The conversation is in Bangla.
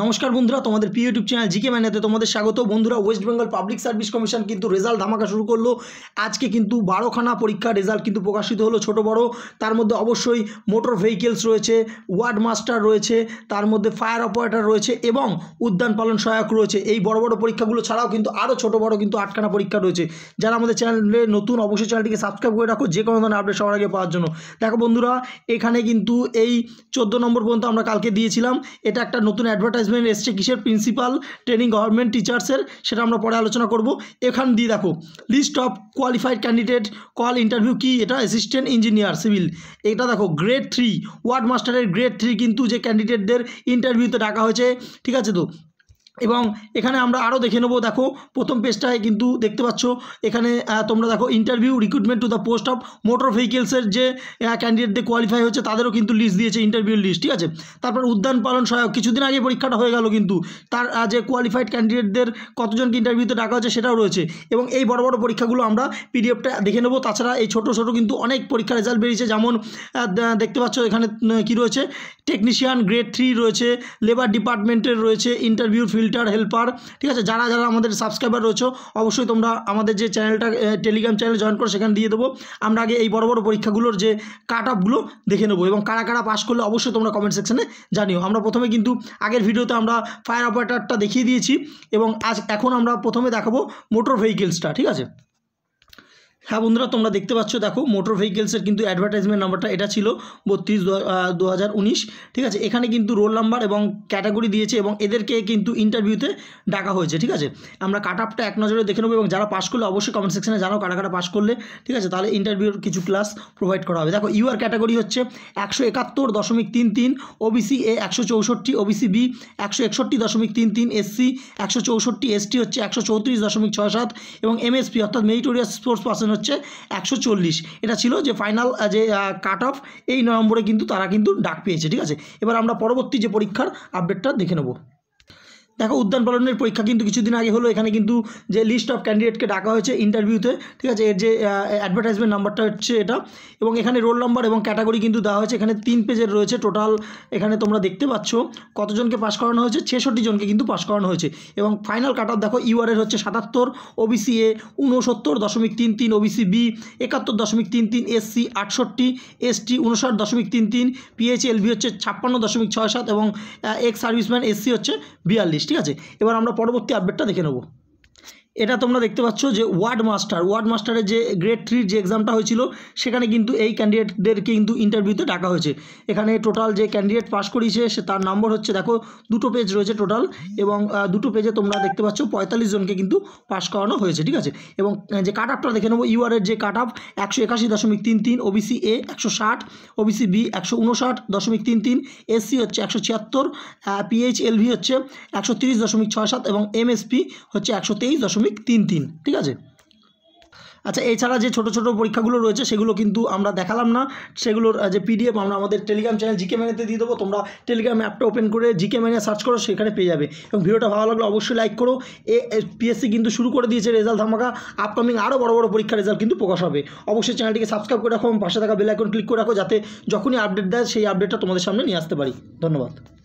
নমস্কার বন্ধুরা তোমাদের প্রিয় ইউটিউব চ্যানেল জিকে ম্যানেতে তোমাদের স্বাগত বন্ধুরা West Bengal Public Service Commission কিন্তু রেজাল্ট ধামাকা শুরু করলো আজকে কিন্তু বারোখানা পরীক্ষার রেজাল্ট কিন্তু প্রকাশিত হলো ছোট বড় তার মধ্যে অবশ্যই মোটর ভেহিকেলস রয়েছে ওয়ার্ড মাস্টার রয়েছে তার মধ্যে ফায়ার অপারেটর রয়েছে এবং উদ্যান পালন সহায়ক রয়েছে এই বড় বড় পরীক্ষাগুলো ছাড়াও কিন্তু আরও ছোট বড় কিন্তু আটখানা পরীক্ষা রয়েছে যারা আমাদের চ্যানেলে নতুন অবশ্যই চ্যানেলটিকে সাবস্ক্রাইব করে রাখো যে কোনো ধরনের আপডেট সবার আগে পাওয়ার জন্য দেখো বন্ধুরা এখানে কিন্তু এই চোদ্দো নম্বর পর্যন্ত আমরা কালকে দিয়েছিলাম এটা একটা নতুন অ্যাডভার্টাইজ ম্যানেজমেন্ট এসছে কিসের প্রিন্সিপাল ট্রেনিং গভর্নমেন্ট টিচার্সের সেটা আমরা পরে আলোচনা করব এখান দিয়ে দেখো list of qualified candidate call interview কি এটা অ্যাসিস্ট্যান্ট ইঞ্জিনিয়ার সিভিল এটা দেখো গ্রেড থ্রি ওয়ার্ড মাস্টারের গ্রেড থ্রি কিন্তু যে ক্যান্ডিডেটদের ইন্টারভিউতে ডাকা হয়েছে ঠিক আছে তো এবং এখানে আমরা আরও দেখে নেবো দেখো প্রথম পেজটায় কিন্তু দেখতে পাচ্ছ এখানে তোমরা দেখো interview recruitment to the post of motor ভেহিকেলসের যে ক্যান্ডিডেটদের কোয়ালিফাই হয়েছে তাদেরও কিন্তু লিস্ট দিয়েছে ইন্টারভিউ লিস্ট ঠিক আছে তারপর উদ্যান পালন সহায়ক কিছুদিন আগে পরীক্ষাটা হয়ে গেল কিন্তু তার যে কোয়ালিফাইড ক্যান্ডিডেটদের কতজনকে ইন্টারভিউতে ডাকা হয়েছে সেটাও রয়েছে এবং এই বড় বড় পরীক্ষাগুলো আমরা পিডিএফটা দেখে নেবো তাছাড়া এই ছোট ছোট কিন্তু অনেক পরীক্ষা রেজাল্ট বেরিয়েছে যেমন দেখতে পাচ্ছ এখানে কি রয়েছে টেকনিশিয়ান গ্রেড থ্রি রয়েছে লেবার ডিপার্টমেন্টের রয়েছে ইন্টারভিউ ফিল্ড ফিল্টার হেল্পার ঠিক আছে যারা যারা আমাদের সাবস্ক্রাইবার রয়েছে অবশ্যই তোমরা আমাদের যে চ্যানেলটা টেলিগ্রাম চ্যানেল জয়েন করো সেখানে দিয়ে দেবো আমরা আগে এই বড় বড় পরীক্ষাগুলোর যে কাট অফগুলো দেখে নেবো এবং কারা কারা পাস করলে অবশ্যই তোমরা কমেন্ট সেকশানে জানিও আমরা প্রথমে কিন্তু আগের ভিডিওতে আমরা ফায়ার অপারেটারটা দেখিয়ে দিয়েছি এবং আজ এখন আমরা প্রথমে দেখাবো মোটর ভেহিকেলসটা ঠিক আছে হ্যাঁ বন্ধুরা তোমরা দেখতে পাচ্ছ দেখো মোটর ভেহিকেলসের কিন্তু অ্যাডভার্টাইজমেন্ট নাম্বারটা এটা ছিল বত্রিশ দু ঠিক আছে এখানে কিন্তু রোল নাম্বার এবং ক্যাটাগরি দিয়েছে এবং এদেরকে কিন্তু ইন্টারভিউতে ডাকা হয়েছে ঠিক আছে আমরা কাট আপটা এক নজরে দেখে নেবো এবং যারা পাশ করলে অবশ্যই কমেন্ট সেকশনে জানাও কাটা কাটা পাশ করলে ঠিক আছে তাহলে ইন্টারভিউর কিছু ক্লাস প্রোভাইড করা হবে দেখো ইউআর ক্যাটাগরি হচ্ছে একশো একাত্তর দশমিক তিন তিন ওবিসি এ একশো চৌষট্টি ওবিসি বি একশো একষট্টি দশমিক তিন তিন এসসি একশো চৌষট্টি এসটি হচ্ছে একশো চৌত্রিশ দশমিক ছয় সাত এবং এমএসপি অর্থাৎ মেরিটোরিয়াস স্পোর্টস পার্সন হচ্ছে একশো এটা ছিল যে ফাইনাল যে কাট অফ এই নভেম্বরে কিন্তু তারা কিন্তু ডাক পেয়েছে ঠিক আছে এবার আমরা পরবর্তী যে পরীক্ষার আপডেটটা দেখে নেবো দেখো উদ্যান পালনের পরীক্ষা কিন্তু কিছুদিন আগে হলো এখানে কিন্তু যে লিস্ট অফ ক্যান্ডিডেটকে ডাকা হয়েছে ইন্টারভিউতে ঠিক আছে এর যে অ্যাডভার্টাইজমেন্ট নাম্বারটা হচ্ছে এটা এবং এখানে রোল নাম্বার এবং ক্যাটাগরি কিন্তু দেওয়া হয়েছে এখানে তিন পেজের রয়েছে টোটাল এখানে তোমরা দেখতে পাচ্ছ কতজনকে পাস করানো হয়েছে ছেষট্টি জনকে কিন্তু পাস করানো হয়েছে এবং ফাইনাল কাট অফ দেখো ইউআরের হচ্ছে সাতাত্তর সি এ উনসত্তর দশমিক তিন তিন ওবিসি বি একাত্তর দশমিক তিন তিন এসসি আটষট্টি এস টি উনষাট দশমিক তিন তিন বি হচ্ছে ছাপ্পান্ন দশমিক ছয় সাত এবং এক্স সার্ভিসম্যান এসসি হচ্ছে বিয়াল্লিশ ঠিক আছে এবার আমরা পরবর্তী আপডেটটা দেখে নেবো এটা তোমরা দেখতে পাচ্ছ যে ওয়ার্ড মাস্টার ওয়ার্ড মাস্টারের যে গ্রেড থ্রির যে এক্সামটা হয়েছিল সেখানে কিন্তু এই ক্যান্ডিডেটদেরকে কিন্তু ইন্টারভিউতে ডাকা হয়েছে এখানে টোটাল যে ক্যান্ডিডেট পাস করিয়েছে সে তার নম্বর হচ্ছে দেখো দুটো পেজ রয়েছে টোটাল এবং দুটো পেজে তোমরা দেখতে পাচ্ছ পঁয়তাল্লিশ জনকে কিন্তু পাস করানো হয়েছে ঠিক আছে এবং যে কাট আপটা দেখে নেবো ইউআরের যে কাট আপ একশো একাশি দশমিক তিন তিন ওবিসি এ একশো ষাট ওবিসি বি একশো উনষাট দশমিক তিন তিন এসসি হচ্ছে একশো ছিয়াত্তর পিএইচ এলভি হচ্ছে একশো তিরিশ দশমিক ছয় সাত এবং এমএসপি হচ্ছে একশো তেইশ দশমিক দশমিক তিন তিন ঠিক আছে আচ্ছা এছাড়া যে ছোট ছোট পরীক্ষাগুলো রয়েছে সেগুলো কিন্তু আমরা দেখালাম না সেগুলোর যে পিডিএফ আমরা আমাদের টেলিগ্রাম চ্যানেল জিকে ম্যানেতে দিয়ে দেবো তোমরা টেলিগ্রাম অ্যাপটা ওপেন করে জিকে ম্যানে সার্চ করো সেখানে পেয়ে যাবে এবং ভিডিওটা ভালো লাগলে অবশ্যই লাইক করো এ পিএসসি কিন্তু শুরু করে দিয়েছে রেজাল্ট ধামাকা আপকামিং আরও বড় বড় পরীক্ষার রেজাল্ট কিন্তু প্রকাশ হবে অবশ্যই চ্যানেলটিকে সাবস্ক্রাইব করে রাখো এবং পাশে থাকা বেল আইকন ক্লিক করে রাখো যাতে যখনই আপডেট দেয় সেই আপডেটটা তোমাদের সামনে নিয়ে আসতে পারি ধন্যবাদ